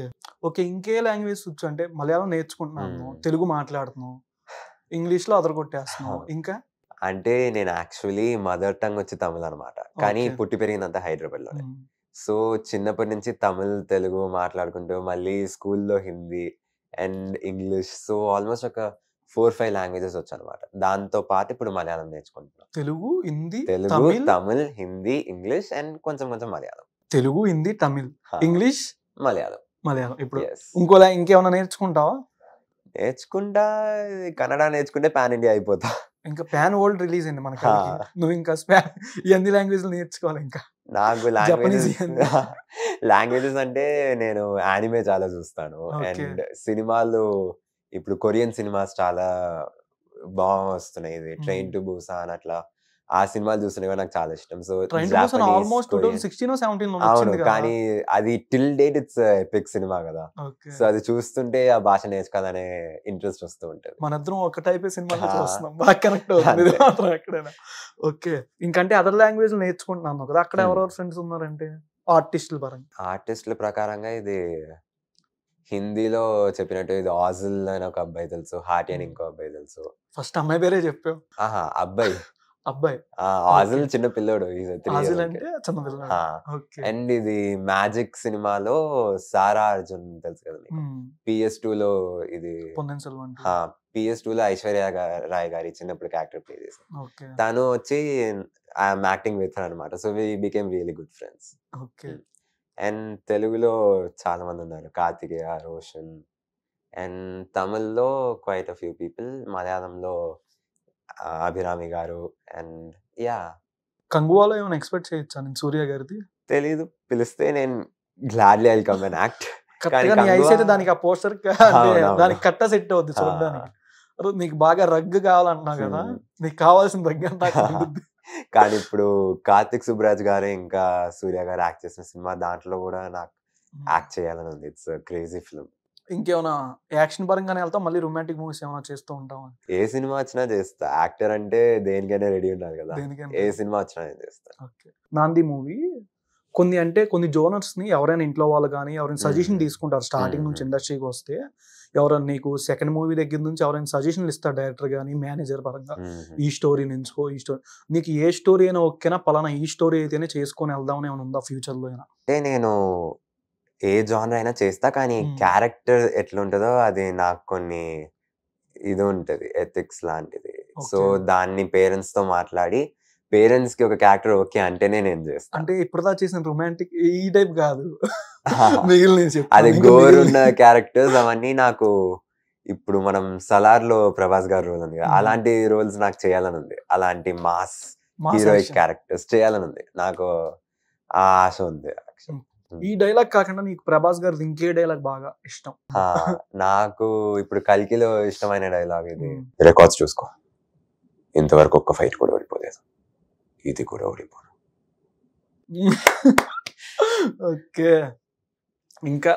ఓకే ఇంకే లాంగ్వేజ్ వచ్చు అంటే మలయాళం నేర్చుకుంటున్నాను తెలుగు మాట్లాడుతున్నాను ఇంగ్లీష్ లో అదరగొట్టేస్తున్నావు ఇంకా అంటే నేను యాక్చువల్లీ మదర్ టంగ్ వచ్చి తమిళ్ అనమాట కానీ పుట్టి పెరిగిందంతా హైదరాబాద్లోనే సో చిన్నప్పటి నుంచి తమిళ్ తెలుగు మాట్లాడుకుంటూ మళ్ళీ స్కూల్లో Hindi and English so almost ఒక ఫోర్ ఫైవ్ లాంగ్వేజెస్ అనమాట దాంతో పాటు ఇప్పుడు మలయాళం నేర్చుకుంటున్నాను తెలుగు హిందీ తెలుగు తమిళ్ హిందీ ఇంగ్లీష్ అండ్ కొంచెం కొంచెం మలయాళం తెలుగు హిందీ తమిళ్ ఇంగ్లీష్ మలయాళం మలయాళం ఇప్పుడు ఇంకోలా ఇంకేమైనా నేర్చుకుంటావా నేర్చుకుంటా కన్నడ నేర్చుకుంటే పాన్ ఇండియా అయిపోతా ఇంకా ప్యాన్ వరల్డ్ రిలీజ్ అయింది మన నువ్వు ఇంకా ఎన్ని లాంగ్వేజ్లు నేర్చుకోవాలి ఇంకా నాకు లాంగ్వేజెస్ <laughs> లాంగ్వేజెస్ <laughs> అంటే నేను యానిమే చాలా చూస్తాను అండ్ సినిమాలు ఇప్పుడు కొరియన్ సినిమాస్ చాలా బాగా వస్తున్నాయి ఇది ట్రైన్ టు బూసాన్ అట్లా ఆ సినిమాలు చూసినవి నాకు చాలా ఇష్టం సో ఆల్మోస్ట్ అవును కానీ అది టిల్ డేట్ ఇట్స్ ఎపిక్ సినిమా కదా సో అది చూస్తుంటే ఆ భాష నేర్చుకోవాలనే ఇంట్రెస్ట్ వస్తూ ఉంటుంది మనందరం ఒక టైప్ సినిమా కనెక్ట్ ఓకే ఇంకంటే అదర్ లాంగ్వేజ్ నేర్చుకుంటున్నాను కదా అక్కడ ఎవరెవరు ఫ్రెండ్స్ ఉన్నారంటే ఆర్టిస్టుల పరంగా ఆర్టిస్టుల ప్రకారంగా ఇది హిందీలో చెప్పినట్టు ఇది ఆజిల్ అని ఒక అబ్బాయి తెలుసు హార్టీ అని ఇంకో అబ్బాయి తెలుసు ఫస్ట్ అమ్మాయి పేరే చెప్పావు ఆహా అబ్బాయి అబ్బాయి చిన్న పిల్లోడు అండ్ ఇది మ్యాజిక్ సినిమాలో సారా అర్జున్ తెలుసు కదా పిఎస్ టూ లో ఇది పిఎస్ టూ లో ఐశ్వర్య రాయ్ గారి చిన్నప్పుడు క్యారెక్టర్ ప్లే చేసాను తను వచ్చి ఐఎమ్ యాక్టింగ్ విత్ అనమాట so we became really good friends and తెలుగులో చాలా మంది ఉన్నారు కార్తికేయ రోషన్ అండ్ తమిళ్లో క్వైట్ అ ఫ్యూ పీపుల్ మలయాళంలో అభిరామి గారు అండ్ యా కంగువాలో ఏమైనా ఎక్స్పెక్ట్ చేయొచ్చా నేను సూర్య గారిది తెలీదు పిలిస్తే నేను gladly I come and act అయితే దానికి ఆ పోస్టర్ దానికి కట్ట సెట్ అవుద్ది చూడడానికి నీకు బాగా రగ్ కావాలంటున్నావు కదా నీకు కావాల్సిన రగ్ అంటే <laughs> కానీ ఇప్పుడు కార్తిక్ సుబ్రాజ్ గారు ఇంకా సూర్య గారు యాక్ట్ చేసిన సినిమా దాంట్లో కూడా నాకు యాక్ట్ చేయాలని ఉంది ఇట్స్ క్రేజీ ఫిల్మ్ ఇంకేమైనా యాక్షన్ పరంగానే వెళ్తాం మళ్ళీ రొమాంటిక్ మూవీస్ ఏమైనా చేస్తూ ఉంటాం ఏ సినిమా వచ్చినా చేస్తా యాక్టర్ అంటే దేనికైనా రెడీ ఉండాలి కదా ఏ సినిమా వచ్చినా చేస్తా నాంది మూవీ కొన్ని అంటే కొన్ని జోనర్స్ ని ఎవరైనా ఇంట్లో వాళ్ళు కానీ ఎవరైనా సజెషన్ తీసుకుంటారు స్టార్టింగ్ నుంచి ఇండస్ట్రీకి వస్తే ఎవరైనా నీకు సెకండ్ మూవీ దగ్గర నుంచి ఎవరైనా సజెషన్లు ఇస్తారు డైరెక్టర్ కానీ మేనేజర్ పరంగా ఈ స్టోరీ పో ఈ స్టోరీ నీకు ఏ స్టోరీ అయినా ఓకేనా పలానా ఈ స్టోరీ అయితేనే చేసుకొని అని ఏమైనా ఉందా ఫ్యూచర్లో అయినా నేను ఏ జానర్ అయినా చేస్తా కానీ క్యారెక్టర్ ఎట్లుంటుందో అది నాకు కొన్ని ఇది ఉంటుంది ఎథిక్స్ లాంటిది సో దాన్ని పేరెంట్స్ తో మాట్లాడి పేరెంట్స్ కి ఒక క్యారెక్టర్ ఓకే అంటేనే నేను చేస్తాను అంటే ఇప్పుడు చేసిన రొమాంటిక్ ఈ టైప్ కాదు <laughs> అది గోర్ ఉన్న <laughs> క్యారెక్టర్స్ అవన్నీ నాకు ఇప్పుడు మనం సలార్ లో ప్రభాస్ గారు రోల్ ఉంది అలాంటి రోల్స్ నాకు చేయాలని ఉంది అలాంటి మాస్ హీరోయిక్ క్యారెక్టర్స్ చేయాలని ఉంది నాకు ఆ ఆశ ఉంది ఈ డైలాగ్ కాకుండా నీకు ప్రభాస్ గారి ఇంకే డైలాగ్ బాగా ఇష్టం నాకు ఇప్పుడు కలికిలో ఇష్టమైన డైలాగ్ ఇది రికార్డ్స్ చూసుకో ఇంతవరకు ఒక్క ఫైట్ కూడా ఓడిపోలేదు ఇది కూడా ఓడిపోను <laughs> ఓకే ఇంకా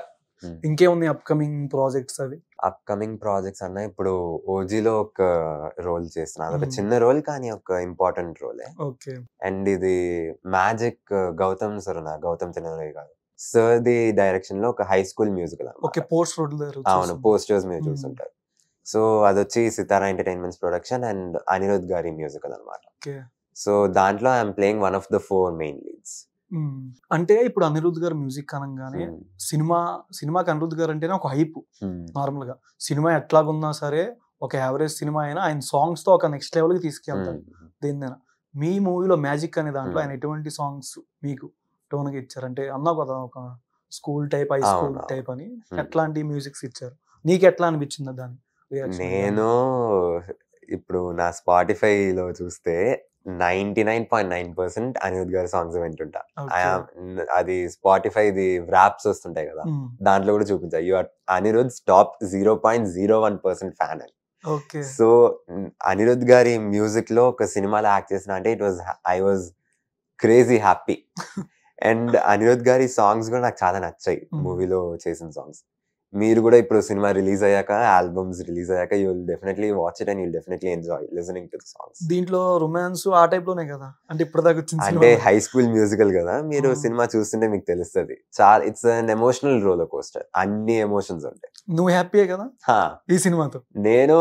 ఇంకేముంది అప్కమింగ్ ప్రాజెక్ట్స్ అవి అప్కమింగ్ ప్రాజెక్ట్స్ అన్న ఇప్పుడు ఓజీలో ఒక రోల్ చేస్తున్నాను అదొక చిన్న రోల్ కానీ ఒక ఇంపార్టెంట్ రోలే ఓకే అండ్ ఇది మ్యాజిక్ గౌతమ్ సార్ నా గౌతమ్ తినరే గారు సర్ది డైరెక్షన్ లో ఒక high school music okay post road అవును పోస్టర్స్ మీరు చూస్తుంటారు సో అదొచ్చి Sithara entertainment production and Anirudh గారి మ్యూజిక్ అనమాట సో దాంట్లో I'm playing one of the four main leads అంటే ఇప్పుడు అనిరుద్ గారు మ్యూజిక్ అనగానే సినిమా సినిమాకి అనిరుద్ గారు అంటేనే ఒక హైప్ నార్మల్ గా సినిమా ఎట్లాగున్నా సరే ఒక యావరేజ్ సినిమా అయినా ఆయన సాంగ్స్ తో ఒక నెక్స్ట్ లెవెల్ కి తీసుకెళ్తారు దేనిదైనా మీ మూవీలో మ్యాజిక్ అనే దాంట్లో ఆయన ఎటువంటి సాంగ్స్ మీకు టోన్గా ఇచ్చారంటే అన్నావు కదా ఒక school type high school type అని ఎట్లాంటి మ్యూజిక్స్ ఇచ్చారు నీకు ఎట్లా అనిపించింది దాని నేను ఇప్పుడు నా స్పాటిఫైలో చూస్తే ninety nine point nine percent Anirudh గారి సాంగ్స్ వింటుంటా అది స్పాటిఫై ది వ్రాప్స్ వస్తుంటాయి కదా దాంట్లో కూడా చూపించా you Anirudh top zero point zero one percent fan అని సో అనిరుద్ గారి మ్యూజిక్ లో ఒక సినిమాలో యాక్ట్ చేసిన అంటే it was I was crazy happy <laughs> and <laughs> Anirudh గారి సాంగ్స్ కూడా నాకు చాలా నచ్చాయి మూవీలో చేసిన సాంగ్స్ మీరు కూడా ఇప్పుడు సినిమా రిలీజ్ అయ్యాక ఆల్బమ్స్ రిలీజ్ అయ్యాక you will definitely watch it and you definitely enjoy listening to songs దీంట్లో రొమాన్స్ ఆ టైప్ లోనే కదా అంటే ఇప్పుడు దాకా అంటే హై స్కూల్ మ్యూజికల్ కదా మీరు సినిమా చూస్తుంటే మీకు తెలుస్తుంది చాలా it's an emotional roller coaster అన్ని ఎమోషన్స్ ఉంటాయి నువ్వు హ్యాపీయే కదా ఈ సినిమాతో నేను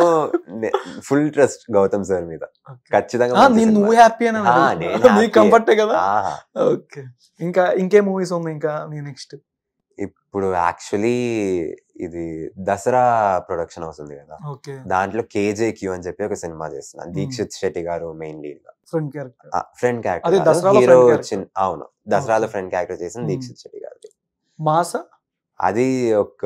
ఫుల్ ట్రస్ట్ గౌతమ్ సార్ మీద ఖచ్చితంగా నువ్వు హ్యాపీ <laughs> కంఫర్టే కదా ఓకే ఇంకా ఇంకే మూవీస్ ఉంది ఇంకా నెక్స్ట్ ఇప్పుడు యాక్చువల్లీ ఇది దసరా ప్రొడక్షన్ ఉంది కదా దాంట్లో కేజే క్యూ అని చెప్పి ఒక సినిమా చేస్తున్నాను దీక్షిత్ శెట్టి గారు మెయిన్ లీడ్ గా ఫ్రెండ్ క్యారెక్టర్ హీరో వచ్చిన అవును దసరాలో ఫ్రెండ్ క్యారెక్టర్ చేసిన దీక్షిత్ శెట్టి గారు అది ఒక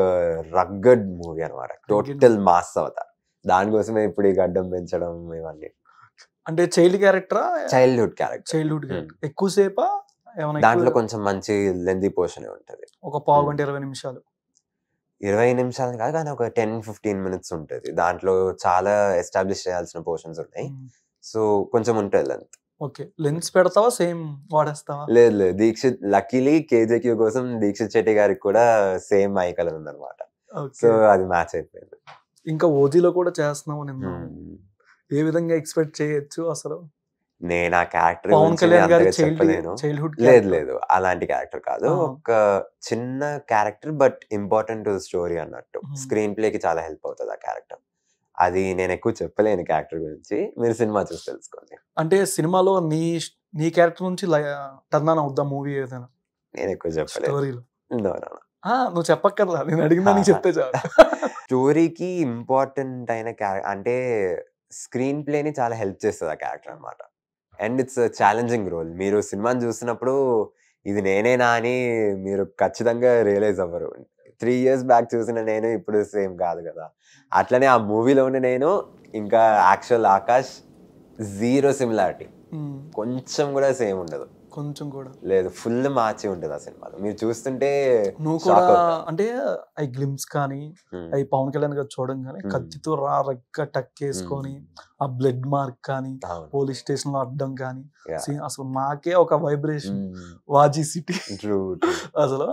రగ్గడ్ మూవీ అనమాట టోటల్ మాస్ అవుతా దానికోసమే ఇప్పుడు ఈ గడ్డం పెంచడం ఇవన్నీ అంటే చైల్డ్ క్యారెక్టరా చైల్డ్హుడ్ క్యారెక్టర్ చైల్డ్హుడ్ ఎక్కువసేపా దాంట్లో కొంచెం మంచి లెందీ పోర్షన్ ఉంటుంది ఒక పావు గంట ఇరవై నిమిషాలు ఇరవై నిమిషాలు కాదు కానీ ఒక టెన్ ఫిఫ్టీన్ మినిట్స్ ఉంటుంది దాంట్లో చాలా ఎస్టాబ్లిష్ చేయాల్సిన పోర్షన్స్ ఉన్నాయి సో కొంచెం ఉంటుంది లెంత్ ఓకే లెన్స్ పెడతావా సేమ్ వాడేస్తావా లేదు లేదు దీక్షిత్ లక్కీలీ కేజేక్యూ కోసం దీక్షిత్ శెట్టి గారికి కూడా సేమ్ ఐ కలర్ ఉందన్నమాట సో అది మ్యాచ్ అయిపోయింది ఇంకా ఓజీలో కూడా చేస్తున్నావు నేను ఏ విధంగా ఎక్స్పెక్ట్ చేయొచ్చు అసలు నేను ఆ క్యారెక్టర్ చెప్పలేను లేదు లేదు అలాంటి క్యారెక్టర్ కాదు ఒక చిన్న character but important to story అన్నట్టు స్క్రీన్ ప్లేకి చాలా హెల్ప్ అవుతుంది ఆ క్యారెక్టర్ అది నేను ఎక్కువ చెప్పలేను క్యారెక్టర్ గురించి మీరు సినిమా చూసి తెలుసుకోండి అంటే సినిమాలో నీ నీ క్యారెక్టర్ నుంచి టర్న్ ఆన్ అవుద్దా మూవీ ఏదైనా నేను ఎక్కువ చెప్పలేదు నువ్వు చెప్పక్కర్లా నేను అడిగిందని చెప్తే <laughs> చాలా స్టోరీకి ఇంపార్టెంట్ అయిన క్యారెక్టర్ అంటే స్క్రీన్ ప్లేని చాలా హెల్ప్ చేస్తుంది ఆ క్యారెక్టర్ అనమాట అండ్ ఇట్స్ ఛాలెంజింగ్ రోల్ మీరు సినిమాని చూసినప్పుడు ఇది నేనేనా అని మీరు ఖచ్చితంగా రియలైజ్ అవ్వరు త్రీ ఇయర్స్ బ్యాక్ చూసిన నేను ఇప్పుడు సేమ్ కాదు కదా అట్లనే ఆ మూవీలోనే నేను ఇంకా యాక్చువల్ ఆకాష్ జీరో సిమిలారిటీ కొంచెం కూడా సేమ్ ఉండదు కొంచెం కూడా లేదు ఫుల్ మార్చి ఉంటుంది ఆ సినిమాలో మీరు చూస్తుంటే నువ్వు కూడా అంటే అవి గ్లిమ్స్ కానీ అవి పవన్ కళ్యాణ్ గారు చూడడం కానీ కత్తితో రా టక్ వేసుకొని ఆ బ్లడ్ మార్క్ కానీ పోలీస్ స్టేషన్ లో అడ్డం కానీ అసలు మాకే ఒక వైబ్రేషన్ వాజీ సిటీ అసలు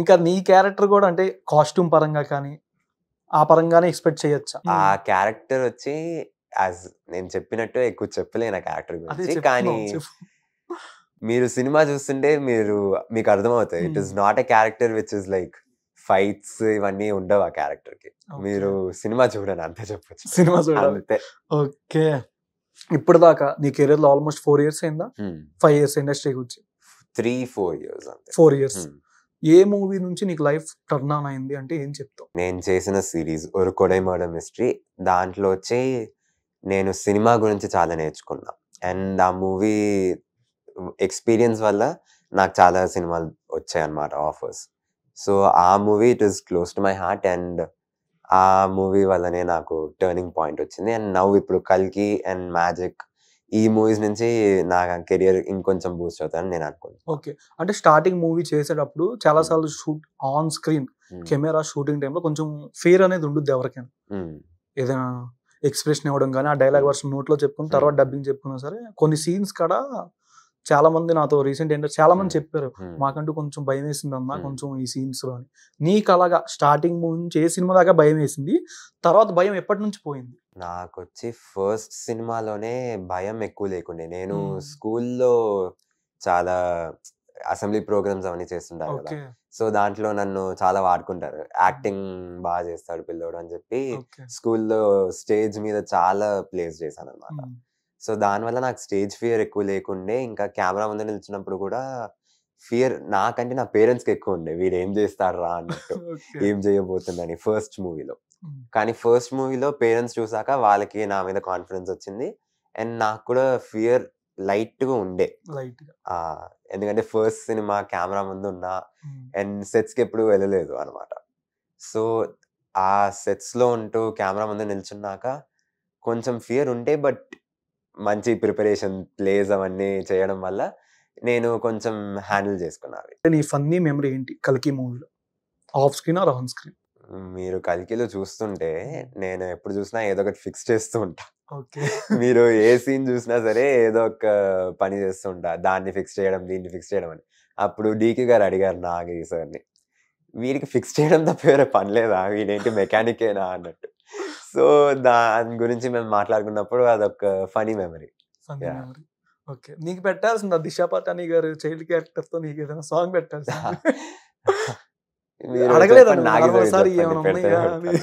ఇంకా నీ క్యారెక్టర్ కూడా అంటే కాస్ట్యూమ్ పరంగా కానీ ఆ పరంగానే ఎక్స్పెక్ట్ చేయొచ్చు ఆ క్యారెక్టర్ వచ్చి యాజ్ నేను చెప్పినట్టు ఎక్కువ చెప్పలేను ఆ క్యారెక్టర్ గురించి కానీ మీరు సినిమా చూస్తుంటే మీరు మీకు అర్థమవుతాయి it is not a character which is like fights ఇవన్నీ ఉండవు ఆ క్యారెక్టర్ కి మీరు సినిమా చూడండి అంతే చెప్పచ్చు సినిమా చూడాలంతే ఓకే ఇప్పుడు దాకా నీ కెరీర్ లో ఆల్మోస్ట్ ఫోర్ ఇయర్స్ అయిందా ఫైవ్ ఇయర్స్ ఇండస్ట్రీ గురించి three four years four years ఏ మూవీ నుంచి నీకు లైఫ్ టర్న్ ఆన్ అయింది అంటే ఏం చెప్తావు నేను చేసిన series Oru Kodai murder mystery దాంట్లో వచ్చి నేను సినిమా గురించి చాలా నేర్చుకున్నా అండ్ ఆ మూవీ ఎక్స్పీరియన్స్ వల్ల నాకు చాలా సినిమాలు వచ్చాయి అనమాట ఆఫర్స్ సో ఆ movie it is close to my heart and ఆ మూవీ వల్లనే నాకు టర్నింగ్ పాయింట్ వచ్చింది అండ్ నవ్వు ఇప్పుడు కల్కి అండ్ మ్యాజిక్ ఈ మూవీస్ నుంచి నా కెరియర్ ఇంకొంచెం బూస్ట్ అవుతానని నేను అనుకుంటున్నాను ఓకే అంటే స్టార్టింగ్ మూవీ చేసేటప్పుడు చాలా సార్లు shoot on screen camera shooting టైంలో కొంచెం ఫేర్ అనేది ఉండుద్ది ఎవరికైనా ఏదైనా ఎక్స్ప్రెషన్ ఇవ్వడం కానీ ఆ డైలాగ్ వర్షన్ నోట్లో చెప్పుకుని తర్వాత డబ్బింగ్ చెప్పుకున్నా సరే కొన్ని సీన్స్ కూడా చాలా మంది నాతో రీసెంట్ ఏంటో చాలా మంది చెప్పారు మాకంటూ కొంచెం భయం వేసింది అన్న కొంచెం ఈ సీన్స్ లో నీకు అలాగా స్టార్టింగ్ నుంచి ఏ సినిమా దాకా భయం వేసింది తర్వాత భయం ఎప్పటి నుంచి పోయింది నాకు వచ్చి ఫస్ట్ సినిమాలోనే భయం ఎక్కువ లేకుండే నేను స్కూల్లో చాలా అసెంబ్లీ ప్రోగ్రామ్స్ అవన్నీ చేస్తుంటారు సో దాంట్లో నన్ను చాలా వాడుకుంటారు యాక్టింగ్ బాగా చేస్తాడు పిల్లోడు అని చెప్పి స్కూల్లో స్టేజ్ మీద చాలా ప్లేస్ చేశాను అనమాట సో దానివల్ల నాకు స్టేజ్ ఫియర్ ఎక్కువ లేకుండే ఇంకా కెమెరా ముందు నిలిచినప్పుడు కూడా ఫియర్ నాకంటే నా పేరెంట్స్కి ఎక్కువ ఉండే వీడు ఏం చేస్తారా అన్నట్టు ఏం చేయబోతుందని ఫస్ట్ మూవీలో కానీ ఫస్ట్ మూవీలో పేరెంట్స్ చూసాక వాళ్ళకి నా మీద కాన్ఫిడెన్స్ వచ్చింది అండ్ నాకు కూడా ఫియర్ లైట్గా ఉండే ఎందుకంటే ఫస్ట్ సినిమా కెమెరా ముందు ఉన్నా అండ్ సెట్స్కి ఎప్పుడు వెళ్ళలేదు అనమాట సో ఆ సెట్స్లో ఉంటూ కెమెరా ముందు నిల్చున్నాక కొంచెం ఫియర్ ఉంటే బట్ మంచి ప్రిపరేషన్ ప్లేస్ అవన్నీ చేయడం వల్ల నేను కొంచెం హ్యాండిల్ చేసుకున్నాను నీ ఫన్నీ మెమరీ ఏంటి కలికి మూవీలో off screen or on screen మీరు కలికిలో చూస్తుంటే నేను ఎప్పుడు చూసినా ఏదో ఒకటి ఫిక్స్ చేస్తూ ఉంటా <laughs> మీరు ఏ సీన్ చూసినా సరే ఏదో ఒక పని చేస్తూ ఉంటా దాన్ని ఫిక్స్ చేయడం దీన్ని ఫిక్స్ చేయడం అని అప్పుడు డీకే గారు అడిగారు నాగరి సార్ని వీరికి ఫిక్స్ చేయడం తప్ప వేరే పని లేదా వీడేంటి మెకానికేనా అన్నట్టు సో దాని గురించి మేము మాట్లాడుకున్నప్పుడు అదొక ఫనీ మెమరీ ఓకే నీకు పెట్టాల్సిందా దిశా పాటాని గారు చైల్డ్ క్యారెక్టర్ తో నీకు ఏదైనా సాంగ్ పెట్టాలి <laughs> <laughs>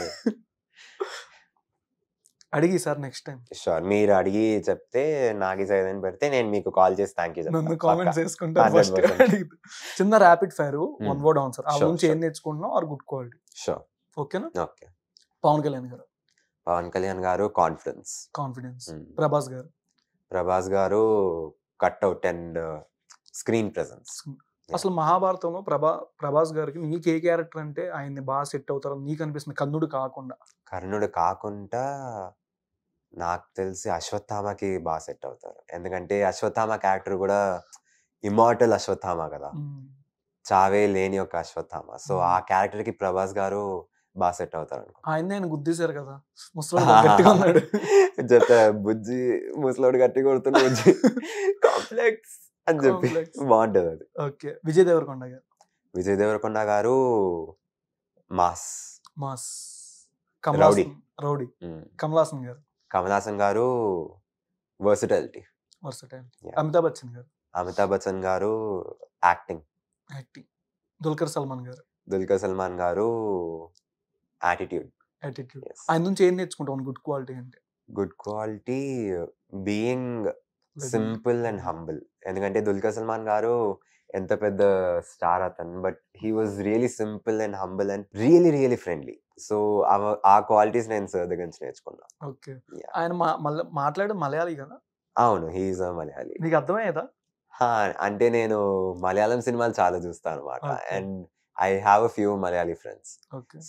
<laughs> అడిగి సార్ నెక్స్ట్ టైం షూర్ మీరు అడిగి చెప్తే నాగి సైదని పెడితే నేను మీకు కాల్ చేసి థ్యాంక్ యూ నన్ను కామెంట్ చేసుకుంటాను చిన్న rapid fire one word answer ఆ నుంచి ఏం నేర్చుకుంటున్నావు ఆర్ గుడ్ క్వాలిటీ షూర్ ఓకేనా ఓకే పవన్ కళ్యాణ్ గారు పవన్ కళ్యాణ్ గారు కాన్ఫిడెన్స్ కాన్ఫిడెన్స్ ప్రభాస్ గారు ప్రభాస్ గారు కట్అవుట్ అండ్ స్క్రీన్ ప్రెసెన్స్ అసలు మహాభారతంలో ప్రభా ప్రభాస్ గారికి నీకు ఏ క్యారెక్టర్ అంటే ఆయన్ని బాగా సెట్ అవుతారో నీకు అనిపిస్తుంది కర్ణుడు కాకుండా కర్ణుడు కాకుండా నాకు తెలిసి అశ్వత్థామకి బాగా సెట్ అవుతారు ఎందుకంటే అశ్వత్థామ క్యారెక్టర్ కూడా ఇమార్టల్ అశ్వత్థామ కదా చావే లేని ఒక అశ్వత్థామ సో ఆ క్యారెక్టర్కి ప్రభాస్ గారు బాగా సెట్ అవుతారు అనుకో ఆయన గుద్దేశారు కదా ముసలాడు <laughs> జత బుజ్జి ముసలాడు గట్టి కొడుతున్న బుజ్జి <laughs> కాంప్లెక్స్ అని చెప్పి బాగుంటది అది ఓకే విజయ్ దేవరకొండ గారు విజయ్ దేవరకొండ గారు mass mass rowdy rowdy Kamal Haasan గారు కమలాసన్ గారు వర్సిటాలిటీ వర్సిటాలిటీ అమితాబ్ బచ్చన్ గారు అమితాబ్ బచ్చన్ గారు యాక్టింగ్ యాక్టింగ్ దుల్కర్ సల్మాన్ గారు దుల్కర్ సల్మాన్ గారు యాటిట్యూడ్ ఆయన నుంచి ఏం నేర్చుకుంటాం గుడ్ క్వాలిటీ అంటే good quality being simple and humble ఎందుకంటే దుల్కర్ సల్మాన్ గారు ఎంత పెద్ద స్టార్ అతను but he was really simple and humble and really really friendly so ఆ క్వాలిటీస్ నేను సార్ దగ్గర నుంచి నేర్చుకున్నా ఓకే ఆయన మాట్లాడే మలయాళీ కదా అవును హీఈస్ మలయాళీ నీకు అర్థమయ్యేదా అంటే నేను మలయాళం సినిమాలు చాలా చూస్తాను అనమాట and I have a few Malayali friends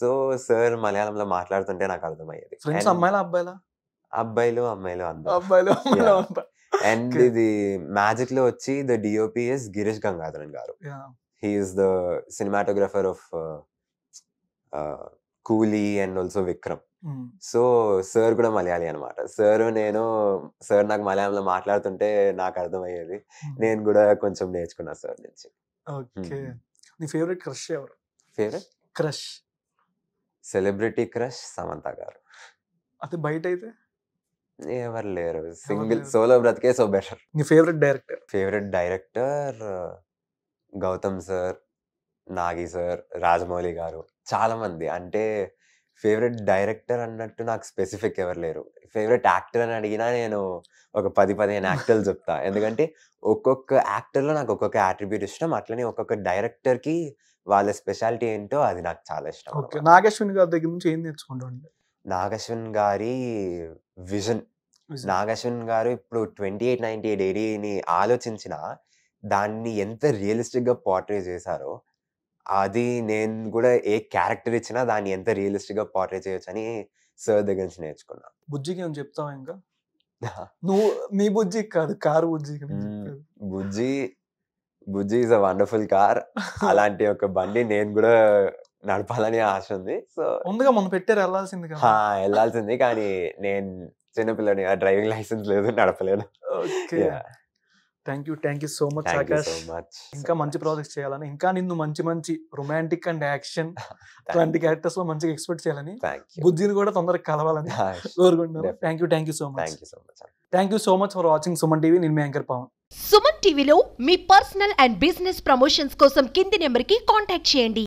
so sir మలయాళంలో మాట్లాడుతుంటే నాకు అర్థమయ్యేది అబ్బాయిలు అమ్మాయిలు అబ్బాయిలు అండ్ ఇది మ్యాజిక్ లో వచ్చి ద డిఓపిఎస్ గిరీష్ గంగాధరన్ గారు he's the cinematographer of Coolie and also Vikram so sir కూడా మలయాళి అనమాట సార్ నేను సార్ నాకు మలయాళంలో మాట్లాడుతుంటే నాకు అర్థమయ్యేది hmm. నేను కూడా కొంచెం నేర్చుకున్నా సార్ నుంచి ఓకే hmm. నీ ఫేవరెట్ క్రష్ ఎవరు favourite crush celebrity crush Samantha గారు అది బయట అయితే ఎవరు లేరు సింగిల్ సోలో బ్రతికే సో బెటర్ నీ favourite director favourite director Gautam sir Nagi sir Rajamouli గారు చాలా మంది అంటే ఫేవరెట్ డైరెక్టర్ అన్నట్టు నాకు స్పెసిఫిక్ ఎవరు లేరు ఫేవరెట్ యాక్టర్ అని అడిగినా నేను ఒక పది పదిహేను యాక్టర్లు చెప్తా ఎందుకంటే ఒక్కొక్క యాక్టర్లో నాకు ఒక్కొక్క యాట్రిబ్యూట్ ఇష్టం అట్లనే ఒక్కొక్క డైరెక్టర్కి వాళ్ళ స్పెషాలిటీ ఏంటో అది నాకు చాలా ఇష్టం నాగశ్విన్ గారి దగ్గర నుంచి ఏం నేర్చుకుంటాం నాగశ్విన్ గారి విజన్ నాగశ్విన్ గారు ఇప్పుడు ట్వంటీ ఎయిట్ నైన్టీ ఎయిట్ ఏడీని ఆలోచించిన దాన్ని ఎంత రియలిస్టిక్గా పోర్ట్రే చేశారో అది నేను కూడా ఏ క్యారెక్టర్ ఇచ్చినా దాన్ని ఎంత గా పోర్ట్రే చేయొచ్చు అని సార్ దగ్గర నుంచి నేర్చుకున్నా బుజ్జికి ఏం చెప్తావు ఇంకా నువ్వు మీ బుజ్జి కాదు car Bujji Bujji Bujji is a wonderful car అలాంటి ఒక బండి నేను కూడా నడపాలని ఆశ ఉంది సో ముందుగా మనం పెట్టారు వెళ్ళాల్సింది వెళ్ళాల్సింది కానీ నేను చిన్నపిల్లని డ్రైవింగ్ లైసెన్స్ లేదు నడపలేదు thank you thank you so much Akash ఇంకా మంచి ప్రాజెక్ట్స్ చేయాలని ఇంకా నిన్ను మంచి మంచి రొమాంటిక్ అండ్ యాక్షన్ అలాంటి క్యారెక్టర్స్ లో మంచిగా ఎక్స్పెక్ట్ చేయాలని బుద్ధిని కూడా తొందరగా కలవాలని ah, <laughs> కోరుకుంటున్నాను thank you thank you so much thank you so much for watching Suman TV నేను మీ యాంకర్ పవన్ సుమన్ టీవీలో మీ పర్సనల్ అండ్ బిజినెస్ ప్రమోషన్స్ కోసం కింది నెంబర్ కి కాంటాక్ట్ చేయండి